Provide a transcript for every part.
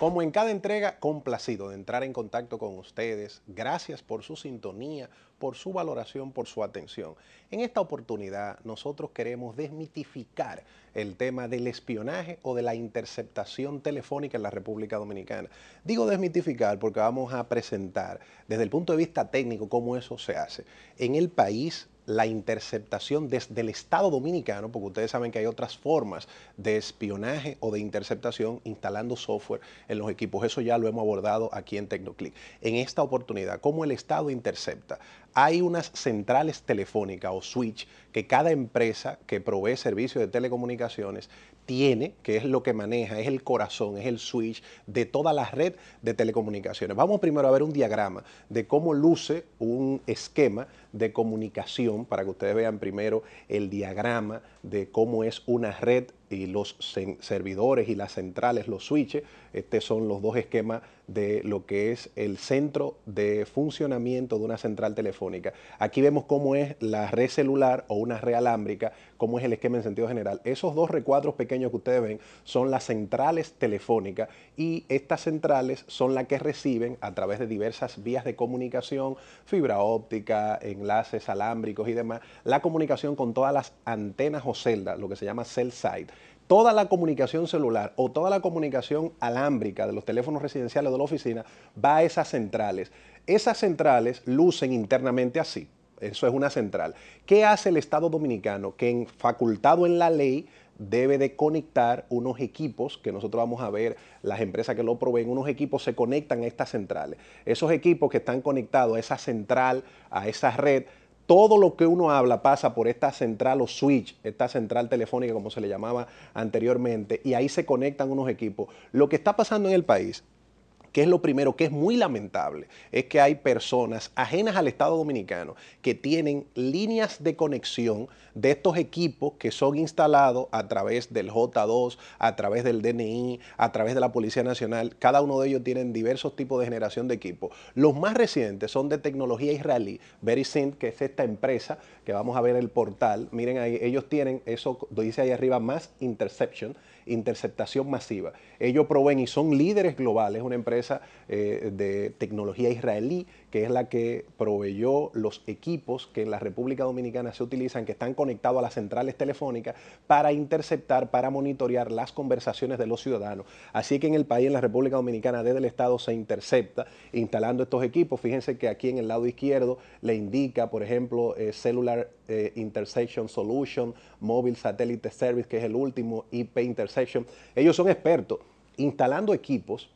Como en cada entrega, complacido de entrar en contacto con ustedes. Gracias por su sintonía, por su valoración, por su atención. En esta oportunidad, nosotros queremos desmitificar el tema del espionaje o de la interceptación telefónica en la República Dominicana. Digo desmitificar porque vamos a presentar desde el punto de vista técnico cómo eso se hace. En el país la interceptación desde el Estado dominicano, porque ustedes saben que hay otras formas de espionaje o de interceptación instalando software en los equipos. Eso ya lo hemos abordado aquí en Tecnoclick. En esta oportunidad, ¿cómo el Estado intercepta? Hay unas centrales telefónicas o switch que cada empresa que provee servicios de telecomunicaciones tiene, que es lo que maneja, es el corazón, es el switch de toda la red de telecomunicaciones. Vamos primero a ver un diagrama de cómo luce un esquema de comunicación para que ustedes vean primero el diagrama de cómo es una red y los servidores y las centrales, los switches. Estos son los dos esquemas de lo que es el centro de funcionamiento de una central telefónica. Aquí vemos cómo es la red celular o una red alámbrica, cómo es el esquema en sentido general. Esos dos recuadros pequeños que ustedes ven son las centrales telefónicas y estas centrales son las que reciben a través de diversas vías de comunicación, fibra óptica, enlaces alámbricos y demás, la comunicación con todas las antenas o celdas, lo que se llama cell site toda la comunicación celular o toda la comunicación alámbrica de los teléfonos residenciales de la oficina va a esas centrales. Esas centrales lucen internamente así. Eso es una central. ¿Qué hace el Estado dominicano que en, facultado en la ley debe de conectar unos equipos, que nosotros vamos a ver las empresas que lo proveen, unos equipos se conectan a estas centrales. Esos equipos que están conectados a esa central, a esa red, todo lo que uno habla pasa por esta central o switch, esta central telefónica como se le llamaba anteriormente, y ahí se conectan unos equipos. Lo que está pasando en el país que es lo primero, que es muy lamentable, es que hay personas ajenas al Estado Dominicano que tienen líneas de conexión de estos equipos que son instalados a través del J2, a través del DNI, a través de la Policía Nacional. Cada uno de ellos tienen diversos tipos de generación de equipos. Los más recientes son de tecnología israelí, VeriSync, que es esta empresa que vamos a ver el portal. Miren ahí, ellos tienen eso, dice ahí arriba, más interception interceptación masiva. Ellos proveen y son líderes globales, una empresa eh, de tecnología israelí que es la que proveyó los equipos que en la República Dominicana se utilizan, que están conectados a las centrales telefónicas para interceptar, para monitorear las conversaciones de los ciudadanos. Así que en el país, en la República Dominicana, desde el Estado se intercepta instalando estos equipos. Fíjense que aquí en el lado izquierdo le indica, por ejemplo, eh, Cellular eh, Intersection Solution, Mobile Satellite Service, que es el último, IP interception Ellos son expertos instalando equipos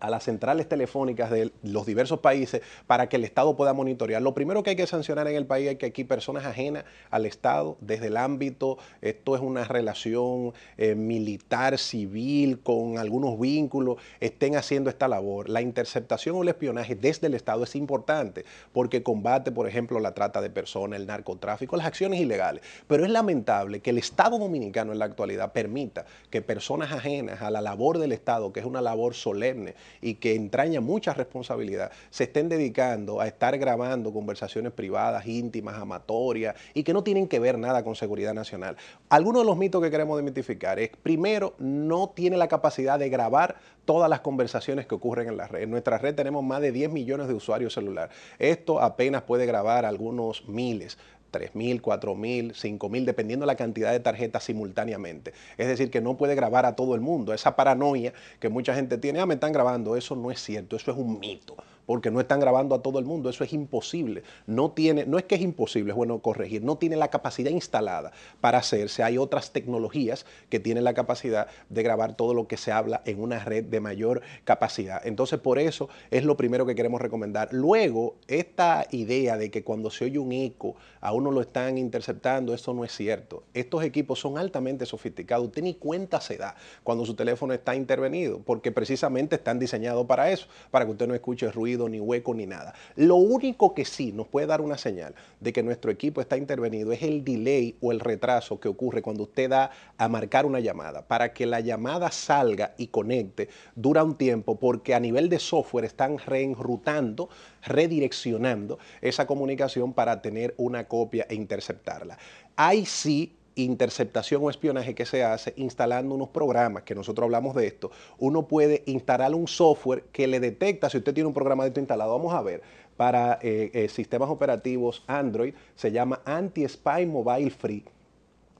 a las centrales telefónicas de los diversos países para que el Estado pueda monitorear. Lo primero que hay que sancionar en el país es que aquí personas ajenas al Estado, desde el ámbito, esto es una relación eh, militar, civil, con algunos vínculos, estén haciendo esta labor. La interceptación o el espionaje desde el Estado es importante porque combate, por ejemplo, la trata de personas, el narcotráfico, las acciones ilegales. Pero es lamentable que el Estado dominicano en la actualidad permita que personas ajenas a la labor del Estado, que es una labor solemne, y que entraña mucha responsabilidad, se estén dedicando a estar grabando conversaciones privadas, íntimas, amatorias y que no tienen que ver nada con seguridad nacional. Algunos de los mitos que queremos demitificar es, primero, no tiene la capacidad de grabar todas las conversaciones que ocurren en la red. En nuestra red tenemos más de 10 millones de usuarios celular. Esto apenas puede grabar algunos miles 3.000, 4.000, 5.000, dependiendo la cantidad de tarjetas simultáneamente. Es decir, que no puede grabar a todo el mundo. Esa paranoia que mucha gente tiene, ah, me están grabando, eso no es cierto, eso es un mito porque no están grabando a todo el mundo. Eso es imposible. No tiene, no es que es imposible, es bueno corregir, no tiene la capacidad instalada para hacerse. Hay otras tecnologías que tienen la capacidad de grabar todo lo que se habla en una red de mayor capacidad. Entonces, por eso es lo primero que queremos recomendar. Luego, esta idea de que cuando se oye un eco a uno lo están interceptando, eso no es cierto. Estos equipos son altamente sofisticados. Usted ni cuenta se da cuando su teléfono está intervenido, porque precisamente están diseñados para eso, para que usted no escuche ruido ni hueco, ni nada. Lo único que sí nos puede dar una señal de que nuestro equipo está intervenido es el delay o el retraso que ocurre cuando usted da a marcar una llamada. Para que la llamada salga y conecte, dura un tiempo porque a nivel de software están reenrutando, redireccionando esa comunicación para tener una copia e interceptarla. Ahí sí interceptación o espionaje que se hace instalando unos programas, que nosotros hablamos de esto, uno puede instalar un software que le detecta si usted tiene un programa de esto instalado. Vamos a ver, para eh, eh, sistemas operativos Android se llama Anti-Spy Mobile Free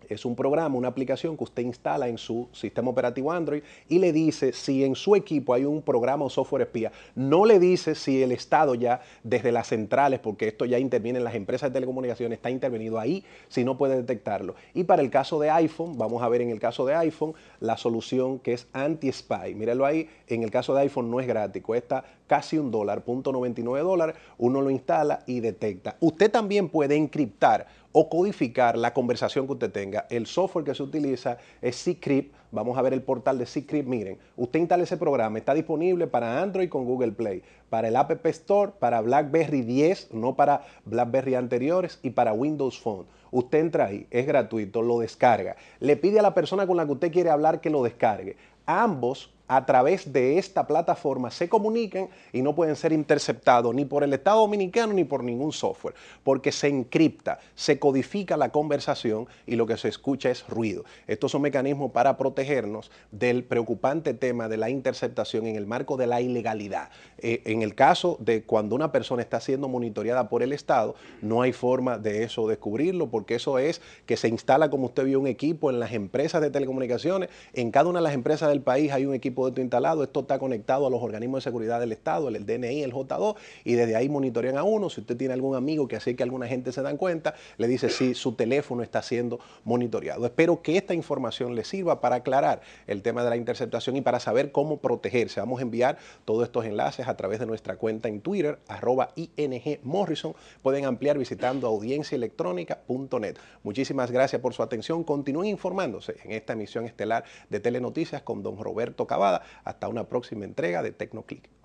es un programa, una aplicación que usted instala en su sistema operativo Android y le dice si en su equipo hay un programa o software espía. No le dice si el Estado ya desde las centrales, porque esto ya interviene en las empresas de telecomunicaciones, está intervenido ahí, si no puede detectarlo. Y para el caso de iPhone, vamos a ver en el caso de iPhone la solución que es anti-spy. Míralo ahí, en el caso de iPhone no es gratis, cuesta casi un dólar, punto 99 dólares, uno lo instala y detecta. Usted también puede encriptar o codificar la conversación que usted tenga. El software que se utiliza es Secret. Vamos a ver el portal de Secret. Miren, usted instala ese programa. Está disponible para Android con Google Play, para el App Store, para BlackBerry 10, no para BlackBerry anteriores y para Windows Phone. Usted entra ahí, es gratuito, lo descarga. Le pide a la persona con la que usted quiere hablar que lo descargue. Ambos a través de esta plataforma se comunican y no pueden ser interceptados ni por el Estado Dominicano ni por ningún software, porque se encripta, se codifica la conversación y lo que se escucha es ruido. Estos son mecanismos para protegernos del preocupante tema de la interceptación en el marco de la ilegalidad. Eh, en el caso de cuando una persona está siendo monitoreada por el Estado, no hay forma de eso descubrirlo, porque eso es que se instala, como usted vio, un equipo en las empresas de telecomunicaciones. En cada una de las empresas del país hay un equipo de tu instalado, esto está conectado a los organismos de seguridad del Estado, el, DNI, el J2, y desde ahí monitorean a uno. Si usted tiene algún amigo que hace que alguna gente se dan cuenta, le dice si su teléfono está siendo monitoreado. Espero que esta información le sirva para aclarar el tema de la interceptación y para saber cómo protegerse. Vamos a enviar todos estos enlaces a través de nuestra cuenta en Twitter, arroba ING Morrison. Pueden ampliar visitando audienciaelectrónica.net. Muchísimas gracias por su atención. Continúen informándose en esta emisión estelar de Telenoticias con don Roberto Caballo. Hasta una próxima entrega de TecnoClick.